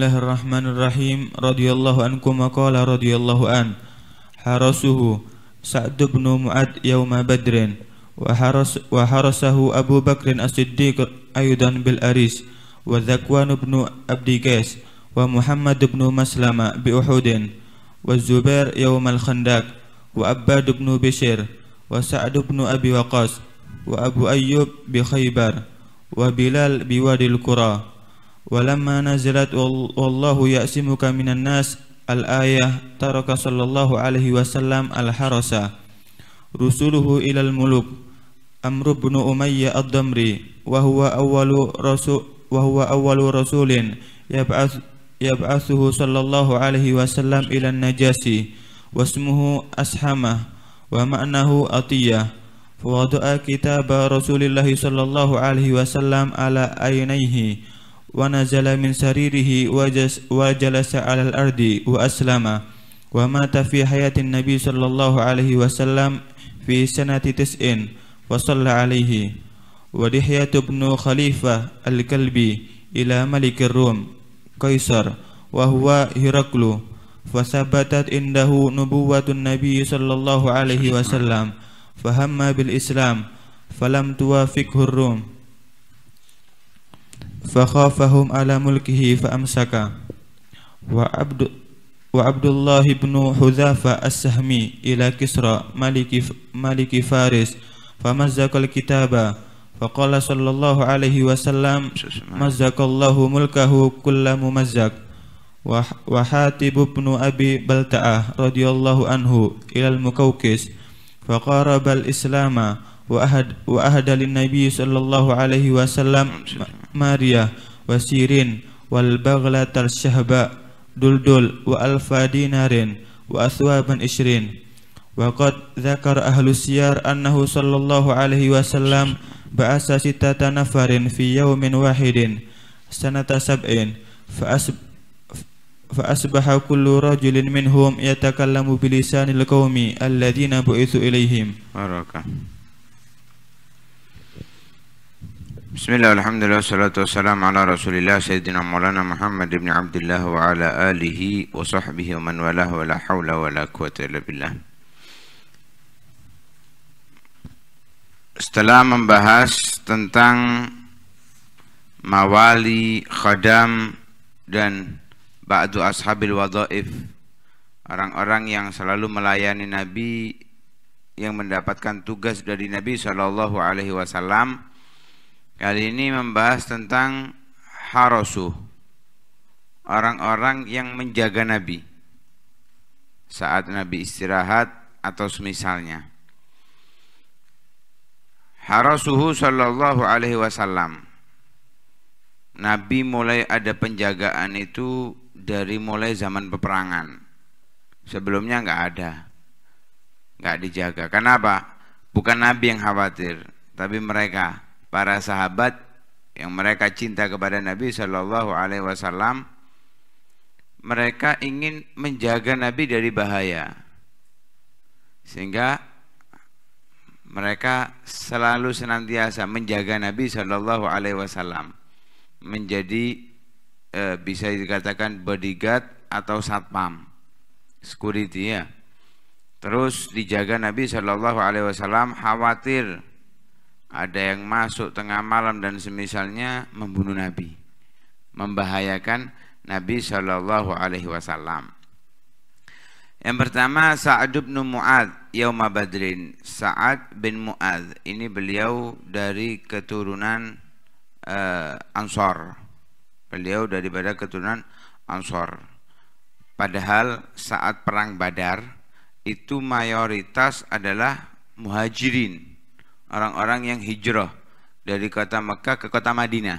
Bismillahirrahmanirrahim radhiyallahu ankum wa qala radhiyallahu an harasuhu Sa'd bin Mu'ad yauma Badrin wa haras wa harasahu Abu Bakr As-Siddiq ayudan bil aris wa Zakwan bin Abdi Qais wa Muhammad bin Maslama bi Uhudin wa Zubair yauma al-Khandaq wa Abbad bin Bishr wa Sa'd bin Abi Waqqas wa Abu Ayyub bi Khaybar wa Bilal bi Wadil Qura ولما نزلت والله يأسمك من الناس الآية ترك صلى الله عليه وسلم الحرس رسله إلى الملوك أمر بن أمية الضمري وهو أول رسول وهو أول رسول يبعث يبعثه صلى الله عليه وسلم إلى النجاسي واسمه أسحمة ومعناه أطية فوضع كتاب رسول الله صلى الله عليه وسلم على عينيه ونزل من سريره وجلس, وجلس على الأرض وأسلم ومات في حياة النبي صلى الله عليه وسلم في سنة تسع وصلى عليه ودحية بن خليفة الكلبي إلى ملك الروم قيصر وهو هرقل فثبتت عنده نبوة النبي صلى الله عليه وسلم فهم بالإسلام فلم توافقه الروم فخافهم على ملكه فأمسكا وعبد وعبد الله بن حذافة السهمي إلى كسرى ملك ملك فارس فمزق الكتاب فقال صلى الله عليه وسلم مزق الله ملكه كل ممزق وحاتب بن أبي بلتعة رضي الله عنه إلى المكوكس فقارب الإسلام وأهد, وأهد للنبي صلى الله عليه وسلم Maria wa Sirin wal baghlatal syahba duldul wa alfa dinarin wa aswaban ishrin wa qad dzakar ahlu siyar annahu sallallahu alaihi wasallam ba'asa sitata nafarin fi yaumin wahidin sanata sab'in fa asb فأصبح كل رجل منهم يتكلم بلسان القوم الذين بعثوا إليهم. Bismillah, alhamdulillah, salatu wassalamu ala rasulillah Sayyidina maulana Muhammad ibn Abdullah wa ala alihi wa sahbihi wa man walah wa la hawla wa la quwata illa billah Setelah membahas tentang mawali, khadam dan ba'du ashabil wadaif Orang-orang yang selalu melayani Nabi yang mendapatkan tugas dari Nabi saw. Alaihi Wasallam Kali ini membahas tentang harosu Orang-orang yang menjaga Nabi Saat Nabi istirahat atau semisalnya harosuhu sallallahu alaihi wasallam Nabi mulai ada penjagaan itu dari mulai zaman peperangan Sebelumnya nggak ada nggak dijaga Kenapa? Bukan Nabi yang khawatir Tapi mereka para sahabat yang mereka cinta kepada Nabi Shallallahu Alaihi Wasallam mereka ingin menjaga Nabi dari bahaya sehingga mereka selalu senantiasa menjaga Nabi Shallallahu Alaihi Wasallam menjadi e, bisa dikatakan bodyguard atau satpam security ya terus dijaga Nabi Shallallahu Alaihi Wasallam khawatir ada yang masuk tengah malam dan semisalnya membunuh Nabi membahayakan Nabi Shallallahu Alaihi Wasallam yang pertama Sa'ad bin Mu'ad Yauma Badrin Sa'ad bin Mu'ad ini beliau dari keturunan uh, eh, Ansor beliau daripada keturunan Ansor padahal saat perang Badar itu mayoritas adalah muhajirin orang-orang yang hijrah dari kota Mekah ke kota Madinah.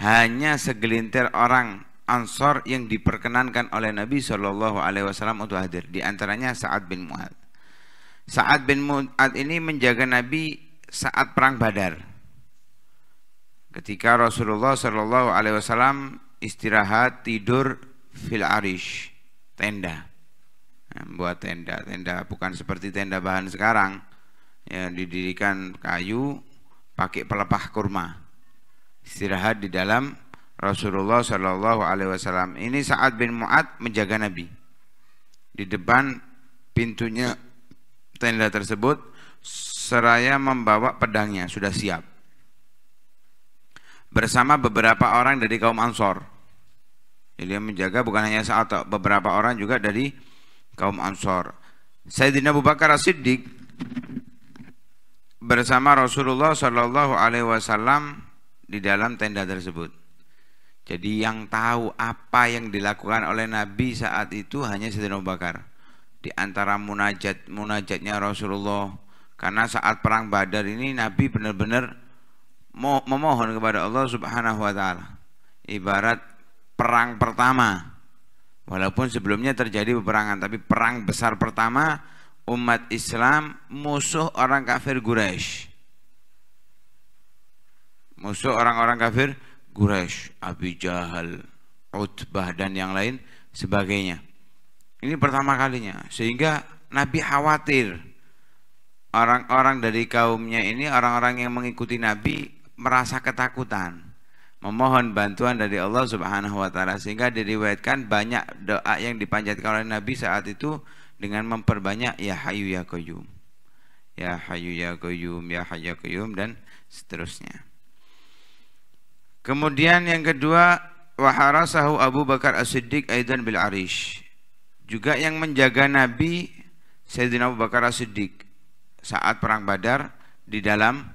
Hanya segelintir orang Ansor yang diperkenankan oleh Nabi Shallallahu Alaihi Wasallam untuk hadir. Di antaranya Saad bin Muad. Saad bin Muad ini menjaga Nabi saat perang Badar. Ketika Rasulullah Shallallahu Alaihi Wasallam istirahat tidur fil arish tenda nah, buat tenda tenda bukan seperti tenda bahan sekarang ya, didirikan kayu pakai pelepah kurma istirahat di dalam Rasulullah Shallallahu Alaihi Wasallam ini saat bin Muat menjaga Nabi di depan pintunya tenda tersebut seraya membawa pedangnya sudah siap bersama beberapa orang dari kaum Ansor jadi ya, yang menjaga bukan hanya saat beberapa orang juga dari kaum Ansor Sayyidina Abu Bakar As-Siddiq bersama Rasulullah Shallallahu Alaihi Wasallam di dalam tenda tersebut. Jadi yang tahu apa yang dilakukan oleh Nabi saat itu hanya Sayyidina Abu Bakar. Di antara munajat munajatnya Rasulullah karena saat perang Badar ini Nabi benar-benar memohon kepada Allah Subhanahu wa taala. Ibarat perang pertama. Walaupun sebelumnya terjadi peperangan tapi perang besar pertama umat Islam musuh orang kafir Quraisy. Musuh orang-orang kafir Quraisy, Abi Jahal, Utbah dan yang lain sebagainya. Ini pertama kalinya sehingga Nabi khawatir orang-orang dari kaumnya ini orang-orang yang mengikuti Nabi merasa ketakutan memohon bantuan dari Allah Subhanahu wa taala sehingga diriwayatkan banyak doa yang dipanjatkan oleh Nabi saat itu dengan memperbanyak ya hayu ya qayyum ya hayu ya qayyum ya hayu ya qayyum dan seterusnya kemudian yang kedua waharasahu Abu Bakar As-Siddiq aidan bil arish juga yang menjaga Nabi Sayyidina Abu Bakar As-Siddiq saat perang Badar di dalam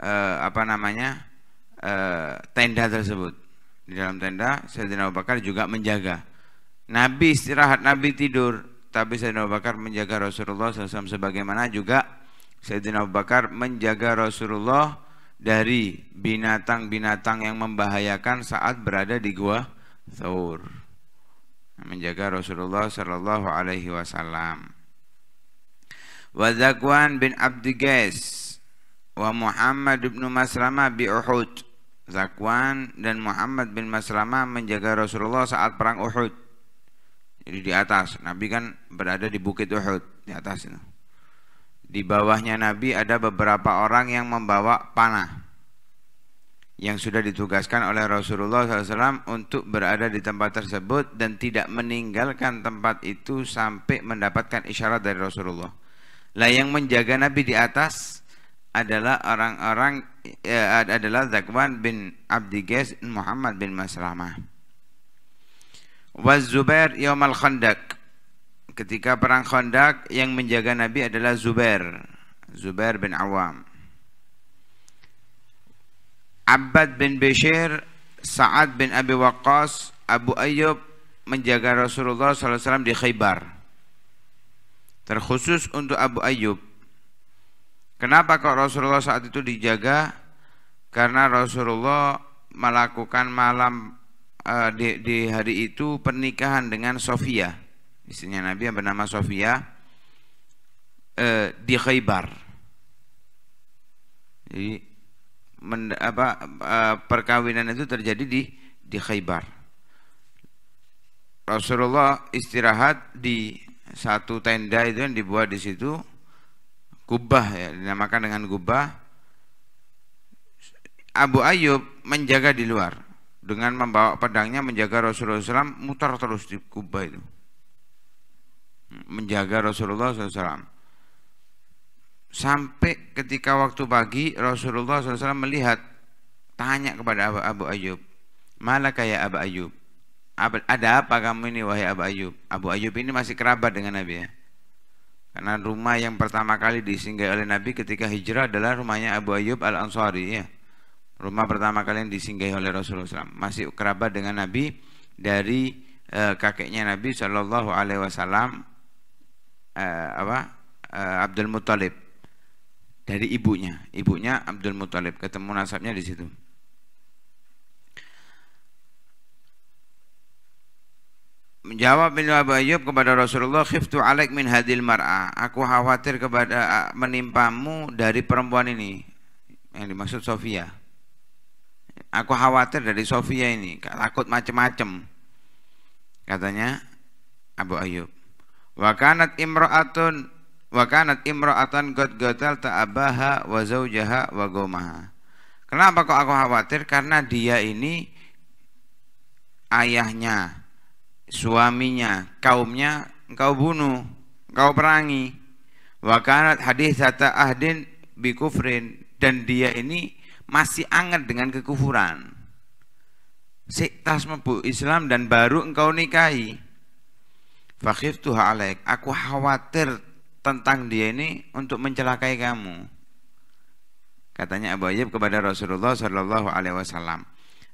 uh, apa namanya uh, tenda tersebut di dalam tenda Sayyidina Abu Bakar juga menjaga Nabi istirahat Nabi tidur tapi Sayyidina Abu Bakar menjaga Rasulullah SAW sebagaimana juga Sayyidina Abu Bakar menjaga Rasulullah dari binatang-binatang yang membahayakan saat berada di gua Thawr menjaga Rasulullah Shallallahu Alaihi Wasallam. Wazakwan bin Abdigais wa Muhammad bin Maslama bi Uhud. Zakwan dan Muhammad bin Maslama menjaga Rasulullah saat perang Uhud. Jadi di atas, Nabi kan berada di Bukit Uhud, di atas itu. Di bawahnya Nabi ada beberapa orang yang membawa panah yang sudah ditugaskan oleh Rasulullah SAW untuk berada di tempat tersebut dan tidak meninggalkan tempat itu sampai mendapatkan isyarat dari Rasulullah. Lah yang menjaga Nabi di atas adalah orang-orang eh, adalah Zakwan bin Abdiges Muhammad bin Maslamah wa yaumal Khandaq. Ketika perang Khandaq yang menjaga Nabi adalah Zubair, Zubair bin Awam. Abbad bin Bashir, Sa'ad bin Abi Waqqas, Abu Ayyub menjaga Rasulullah SAW di Khaybar. Terkhusus untuk Abu Ayyub. Kenapa kok Rasulullah saat itu dijaga? Karena Rasulullah melakukan malam uh, di, di hari itu pernikahan dengan Sofia istrinya Nabi yang bernama Sofia uh, di Khaybar jadi men, apa, uh, perkawinan itu terjadi di di Khaybar Rasulullah istirahat di satu tenda itu yang dibuat di situ kubah ya dinamakan dengan kubah. Abu Ayub menjaga di luar dengan membawa pedangnya menjaga Rasulullah SAW mutar terus di Kuba itu menjaga Rasulullah SAW sampai ketika waktu pagi Rasulullah SAW melihat tanya kepada Abu, Abu Ayub malah kayak Abu Ayub ada apa kamu ini wahai Abu Ayub Abu Ayub ini masih kerabat dengan Nabi ya karena rumah yang pertama kali disinggahi oleh Nabi ketika hijrah adalah rumahnya Abu Ayub Al-Ansari ya Rumah pertama kalian disinggahi oleh Rasulullah SAW. Masih kerabat dengan Nabi dari e, kakeknya Nabi Shallallahu Alaihi Wasallam e, apa e, Abdul Muthalib dari ibunya, ibunya Abdul Muthalib ketemu nasabnya di situ. Menjawab bin Abu Ayyub kepada Rasulullah, "Khiftu alaik min hadil mar'a." Aku khawatir kepada menimpamu dari perempuan ini. Yang dimaksud Sofia. Aku khawatir dari Sofia ini, takut macem-macem. Katanya Abu Ayub Wakanat imra'atun Wakanat imro'atan god gotal ta'abaha wa zaujaha wa gomaha. Kenapa kok aku khawatir? Karena dia ini ayahnya, suaminya, kaumnya engkau bunuh, engkau perangi. Wakanat hadis hata ahdin bikufrin dan dia ini masih anget dengan kekufuran siktas mebu Islam dan baru engkau nikahi fakif tuha alaik aku khawatir tentang dia ini untuk mencelakai kamu katanya Abu Ayyub kepada Rasulullah Shallallahu Alaihi Wasallam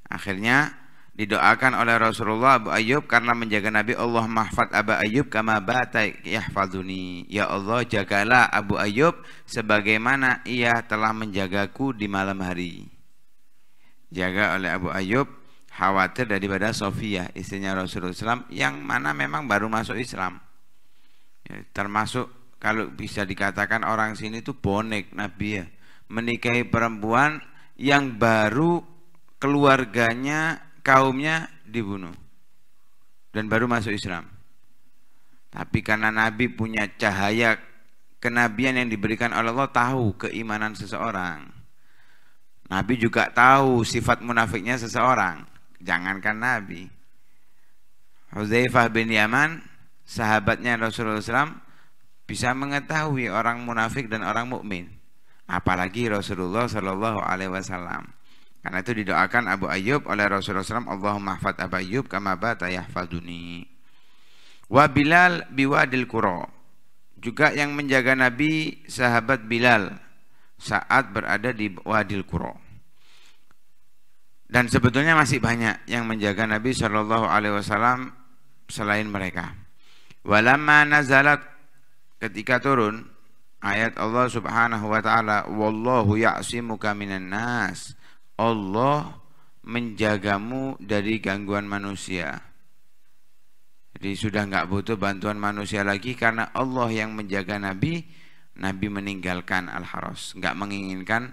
akhirnya didoakan oleh Rasulullah Abu Ayyub karena menjaga Nabi Allah mahfad Abu Ayyub kama batai yahfaduni ya Allah jagalah Abu Ayyub sebagaimana ia telah menjagaku di malam hari jaga oleh Abu Ayyub khawatir daripada Sofia istrinya Rasulullah SAW yang mana memang baru masuk Islam ya, termasuk kalau bisa dikatakan orang sini itu bonek Nabi ya menikahi perempuan yang baru keluarganya kaumnya dibunuh dan baru masuk Islam. Tapi karena Nabi punya cahaya kenabian yang diberikan oleh Allah tahu keimanan seseorang. Nabi juga tahu sifat munafiknya seseorang. Jangankan Nabi. Huzaifah bin Yaman, sahabatnya Rasulullah SAW, bisa mengetahui orang munafik dan orang mukmin. Apalagi Rasulullah Shallallahu Alaihi Wasallam. Karena itu didoakan Abu Ayyub oleh Rasulullah SAW, Allahumma hafad Abu Ayyub kama bata yahfaduni. Wa Bilal biwadil kuro. Juga yang menjaga Nabi sahabat Bilal saat berada di Wadil Kuro. Dan sebetulnya masih banyak yang menjaga Nabi Shallallahu Alaihi Wasallam selain mereka. Walamma nazalat ketika turun ayat Allah Subhanahu wa taala wallahu ya'simuka minan nas Allah menjagamu dari gangguan manusia. Jadi sudah nggak butuh bantuan manusia lagi karena Allah yang menjaga Nabi. Nabi meninggalkan al haros nggak menginginkan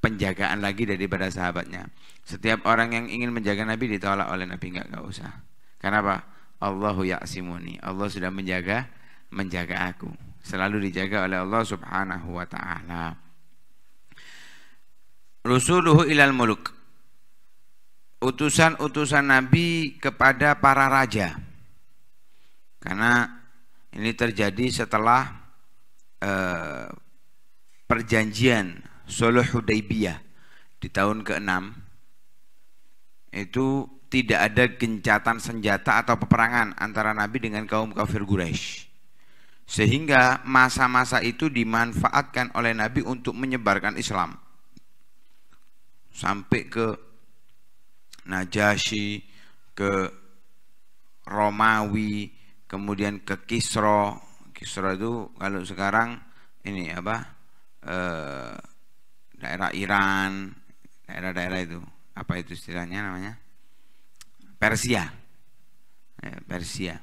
penjagaan lagi daripada sahabatnya. Setiap orang yang ingin menjaga Nabi ditolak oleh Nabi nggak nggak usah. Kenapa? Allahu yaksimuni. Allah sudah menjaga menjaga aku. Selalu dijaga oleh Allah Subhanahu wa taala rusuluhu ilal muluk utusan-utusan nabi kepada para raja karena ini terjadi setelah eh, perjanjian Solo Hudaybiyah di tahun ke-6 itu tidak ada gencatan senjata atau peperangan antara Nabi dengan kaum kafir Quraisy. Sehingga masa-masa itu dimanfaatkan oleh Nabi untuk menyebarkan Islam sampai ke Najasyi, ke Romawi, kemudian ke Kisro. Kisro itu kalau sekarang ini apa? e, daerah Iran, daerah-daerah itu. Apa itu istilahnya namanya? Persia. Ya, Persia.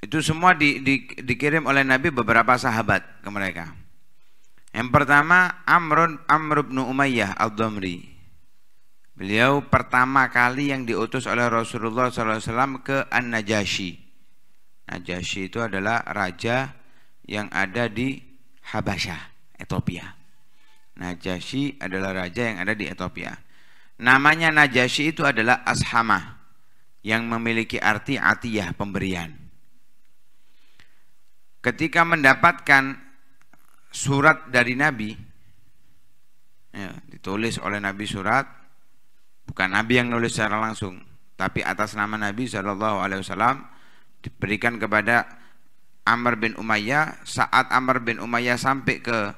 Itu semua di, di, dikirim oleh Nabi beberapa sahabat ke mereka yang pertama Amrun Amr bin Umayyah al dhamri Beliau pertama kali yang diutus oleh Rasulullah SAW ke An-Najasyi. Najasyi itu adalah raja yang ada di Habasyah, Ethiopia. Najasyi adalah raja yang ada di Ethiopia. Namanya Najasyi itu adalah Ashamah yang memiliki arti atiyah pemberian. Ketika mendapatkan surat dari Nabi ya, ditulis oleh Nabi surat bukan Nabi yang nulis secara langsung tapi atas nama Nabi Shallallahu Alaihi Wasallam diberikan kepada Amr bin Umayyah saat Amr bin Umayyah sampai ke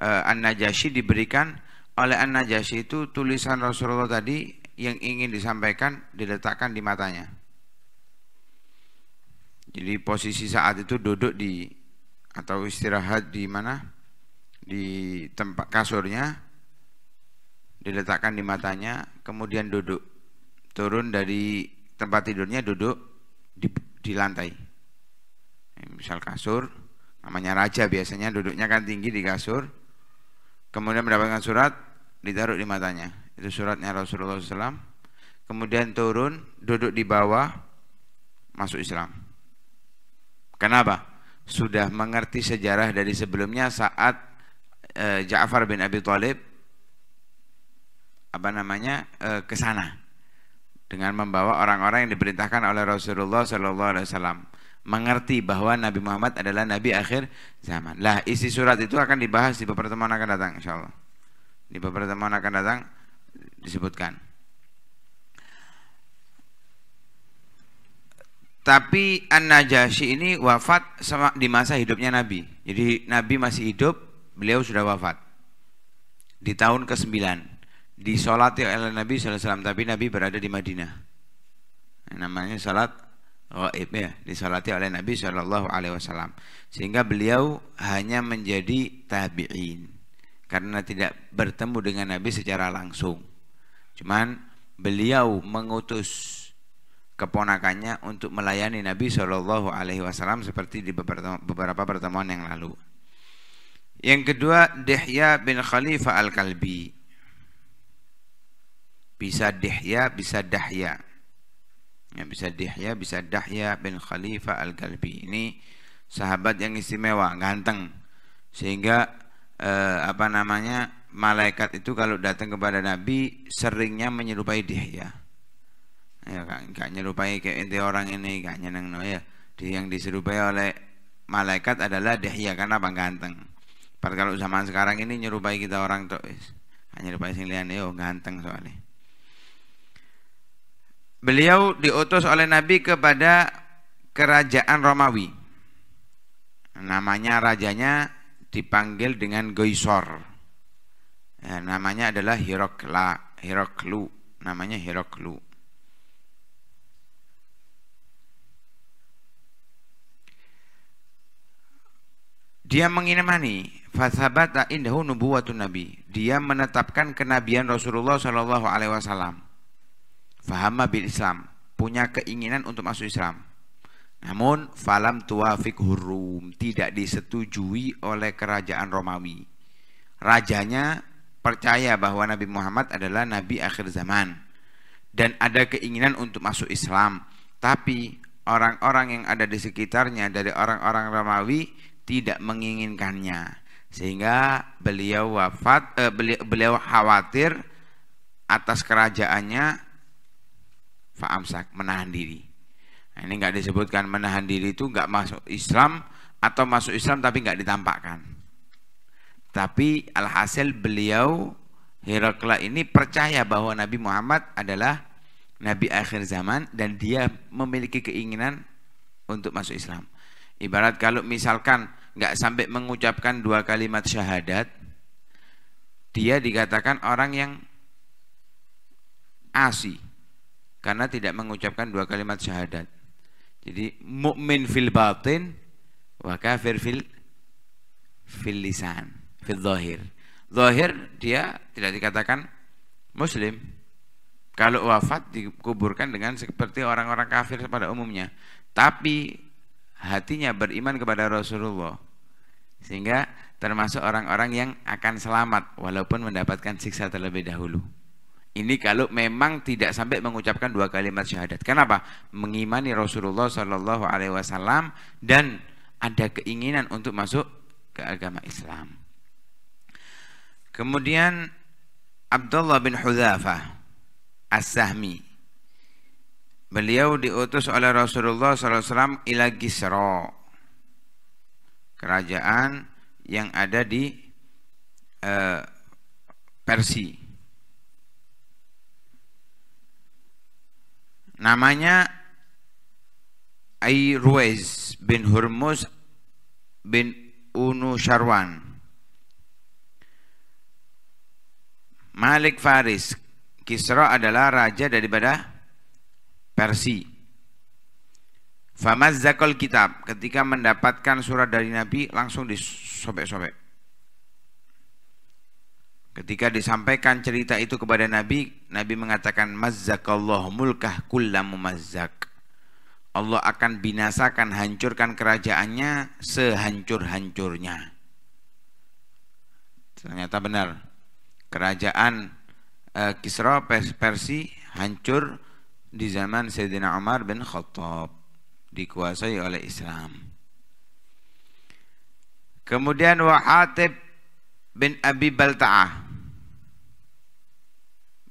uh, eh, An Najasyi diberikan oleh An Najasyi itu tulisan Rasulullah tadi yang ingin disampaikan diletakkan di matanya jadi posisi saat itu duduk di atau istirahat di mana di tempat kasurnya diletakkan di matanya kemudian duduk turun dari tempat tidurnya duduk di, di lantai misal kasur namanya raja biasanya duduknya kan tinggi di kasur kemudian mendapatkan surat ditaruh di matanya itu suratnya Rasulullah SAW kemudian turun duduk di bawah masuk Islam kenapa sudah mengerti sejarah dari sebelumnya saat e, Ja'far bin Abi Thalib apa namanya e, ke sana dengan membawa orang-orang yang diperintahkan oleh Rasulullah SAW Alaihi Wasallam mengerti bahwa Nabi Muhammad adalah Nabi akhir zaman. Lah isi surat itu akan dibahas di pertemuan akan datang, insya Allah. Di pertemuan akan datang disebutkan. Tapi An-Najasyi ini wafat sama, di masa hidupnya Nabi. Jadi Nabi masih hidup, beliau sudah wafat. Di tahun ke-9. Disolati oleh Nabi SAW, tapi Nabi berada di Madinah. Namanya salat gaib ya, disolati oleh Nabi SAW. Sehingga beliau hanya menjadi tabi'in. Karena tidak bertemu dengan Nabi secara langsung. Cuman beliau mengutus keponakannya untuk melayani Nabi Shallallahu Alaihi Wasallam seperti di beberapa pertemuan yang lalu. Yang kedua Dihya bin Khalifah al Kalbi. Bisa Dihya, bisa Dahya. Ya, bisa Dihya, bisa Dahya bin Khalifah al Kalbi. Ini sahabat yang istimewa, ganteng. Sehingga eh, apa namanya malaikat itu kalau datang kepada Nabi seringnya menyerupai Dihya ya gak, gak nyerupai kayak inti orang ini gak nyeneng no ya di yang diserupai oleh malaikat adalah deh ya karena apa ganteng Padahal kalau zaman sekarang ini nyerupai kita orang tuh hanya nyerupai sing lian yo ganteng soalnya beliau diutus oleh Nabi kepada kerajaan Romawi namanya rajanya dipanggil dengan Goisor ya, namanya adalah Hierokla Hiroklu namanya Hiroklu Dia mengimani fathabata indahu nubuwatu nabi. Dia menetapkan kenabian Rasulullah Shallallahu alaihi wasallam. Fahama bil Islam, punya keinginan untuk masuk Islam. Namun falam tuafik hurum tidak disetujui oleh kerajaan Romawi. Rajanya percaya bahwa Nabi Muhammad adalah nabi akhir zaman dan ada keinginan untuk masuk Islam. Tapi orang-orang yang ada di sekitarnya dari orang-orang Romawi tidak menginginkannya sehingga beliau wafat eh, beliau, beliau khawatir atas kerajaannya faamsak menahan diri nah, ini nggak disebutkan menahan diri itu nggak masuk Islam atau masuk Islam tapi nggak ditampakkan tapi alhasil beliau Herakla ini percaya bahwa Nabi Muhammad adalah Nabi akhir zaman dan dia memiliki keinginan untuk masuk Islam Ibarat kalau misalkan nggak sampai mengucapkan dua kalimat syahadat, dia dikatakan orang yang asi karena tidak mengucapkan dua kalimat syahadat. Jadi mukmin fil batin wa kafir fil fil lisan, fil zahir. Zahir dia tidak dikatakan muslim. Kalau wafat dikuburkan dengan seperti orang-orang kafir pada umumnya. Tapi hatinya beriman kepada Rasulullah sehingga termasuk orang-orang yang akan selamat walaupun mendapatkan siksa terlebih dahulu ini kalau memang tidak sampai mengucapkan dua kalimat syahadat. Kenapa? Mengimani Rasulullah Shallallahu Alaihi Wasallam dan ada keinginan untuk masuk ke agama Islam. Kemudian Abdullah bin Hudzafah As-Sahmi beliau diutus oleh Rasulullah SAW ila Gisro kerajaan yang ada di uh, eh, Persia namanya Airuwais bin Hurmuz bin Unu Sharwan Malik Faris Kisra adalah raja daripada versi. Famazzakal kitab ketika mendapatkan surat dari Nabi langsung disobek-sobek. Ketika disampaikan cerita itu kepada Nabi, Nabi mengatakan mazzakallah mulkah kullamu mazzak. Allah akan binasakan, hancurkan kerajaannya sehancur-hancurnya. Ternyata benar. Kerajaan eh, Kisra Persi hancur di zaman Sayyidina Umar bin Khattab dikuasai oleh Islam. Kemudian Wahatib bin Abi Balta'ah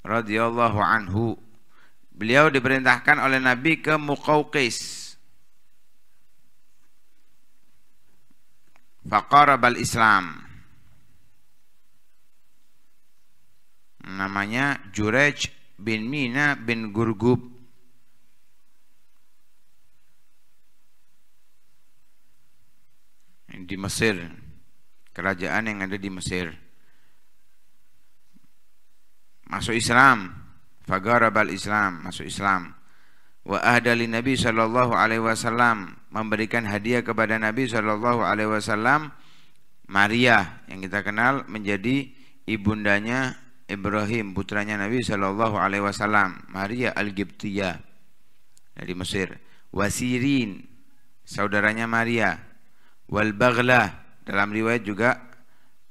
radhiyallahu anhu beliau diperintahkan oleh Nabi ke Muqawqis Faqarabal Islam namanya Jurej bin Mina bin Gurgub di Mesir kerajaan yang ada di Mesir masuk Islam fagarabal Islam masuk Islam wa ahdali Nabi sallallahu alaihi wasallam memberikan hadiah kepada Nabi sallallahu alaihi wasallam Maria yang kita kenal menjadi ibundanya Ibrahim putranya Nabi Shallallahu Alaihi Wasallam Maria al Gibtiyah dari Mesir Wasirin saudaranya Maria wal dalam riwayat juga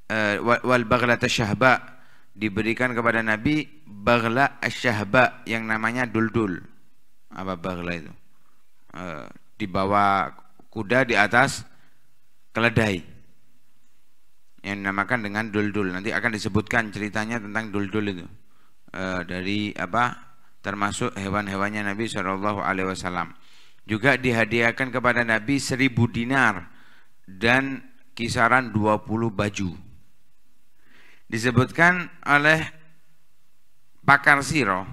uh, eh, wal Syahba diberikan kepada Nabi Baghlah Syahba yang namanya Duldul apa Baghlah itu uh, eh, dibawa kuda di atas keledai yang dinamakan dengan duldul. Nanti akan disebutkan ceritanya tentang duldul itu e, dari apa termasuk hewan-hewannya Nabi Shallallahu Alaihi Wasallam. Juga dihadiahkan kepada Nabi seribu dinar dan kisaran 20 baju. Disebutkan oleh pakar siro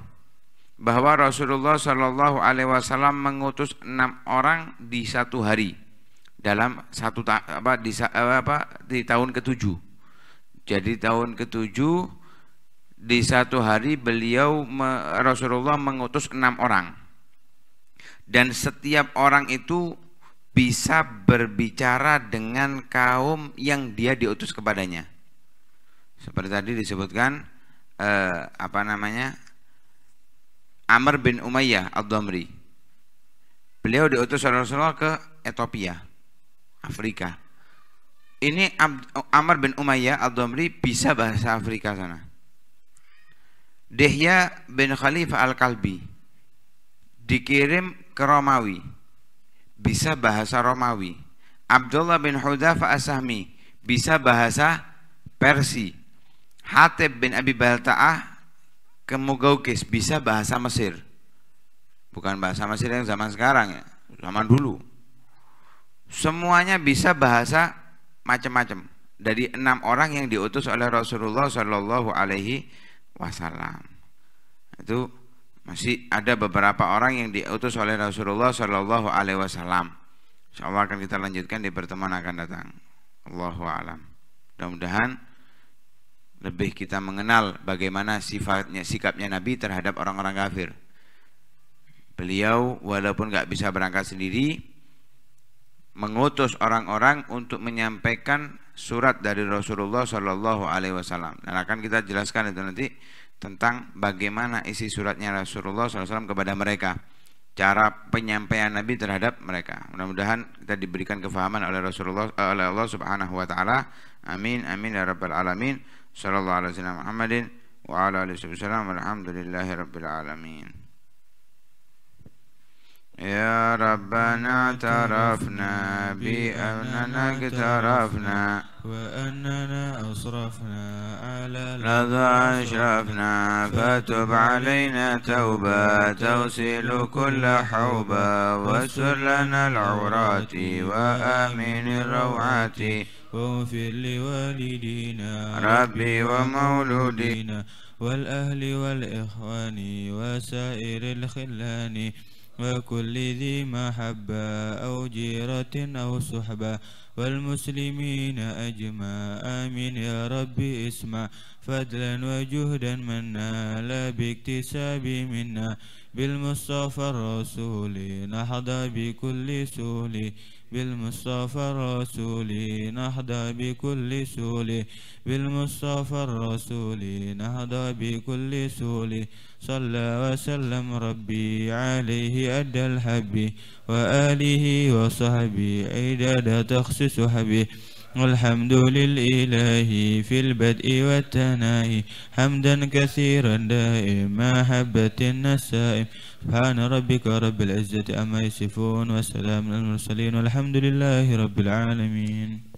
bahwa Rasulullah Shallallahu Alaihi Wasallam mengutus enam orang di satu hari dalam satu ta apa di eh, apa di tahun ketujuh. Jadi tahun ketujuh di satu hari beliau Rasulullah mengutus enam orang dan setiap orang itu bisa berbicara dengan kaum yang dia diutus kepadanya. Seperti tadi disebutkan eh, apa namanya Amr bin Umayyah al-Damri. Beliau diutus Rasulullah ke Ethiopia Afrika. Ini Amr bin Umayyah Al-Domri bisa bahasa Afrika sana. Dehya bin Khalifah Al-Kalbi dikirim ke Romawi. Bisa bahasa Romawi. Abdullah bin Hudafa As-Sahmi bisa bahasa Persi. Hatib bin Abi Balta'ah ke Mugaukis bisa bahasa Mesir. Bukan bahasa Mesir yang zaman sekarang ya, zaman dulu semuanya bisa bahasa macam-macam dari enam orang yang diutus oleh Rasulullah Shallallahu Alaihi Wasallam itu masih ada beberapa orang yang diutus oleh Rasulullah Shallallahu Alaihi Wasallam Insya Allah akan kita lanjutkan di pertemuan akan datang Allahu alam mudah-mudahan lebih kita mengenal bagaimana sifatnya sikapnya Nabi terhadap orang-orang kafir beliau walaupun nggak bisa berangkat sendiri mengutus orang-orang untuk menyampaikan surat dari Rasulullah Shallallahu Alaihi Wasallam. Dan nah, akan kita jelaskan itu nanti tentang bagaimana isi suratnya Rasulullah Shallallahu Alaihi Wasallam kepada mereka, cara penyampaian Nabi terhadap mereka. Mudah-mudahan kita diberikan kefahaman oleh Rasulullah eh, oleh Allah Subhanahu Wa Taala. Amin amin ya rabbal alamin. Shallallahu alaihi wasallam Muhammadin wa ala alihi wasallam. Alhamdulillahirabbil alamin. يا ربنا اعترفنا بأننا اقترفنا وأننا أصرفنا على رضا أشرفنا فتب علينا توبة توصل كل حوبة واستر لنا العورات وآمن الروعات واغفر لوالدينا ربي ومولودينا والأهل والإخوان وسائر الخلان وكل ذي محبة أو جيرة أو صحبة والمسلمين أجمع آمين يا ربي اسمع فضلا وجهدا منا لا باكتساب منا بالمصطفى الرسول نحظى بكل سهل بالمصطفى الرسول نهدى بكل سول بالمصطفى الرسول نهدى بكل سول صلى وسلم ربي عليه أدى الحب وآله وصحبه عدد تخصص حبي والحمد للإله في البدء والتناهي حمدا كثيرا دائما محبة النسائم سبحان ربك رب العزة أما يصفون وسلام على المرسلين والحمد لله رب العالمين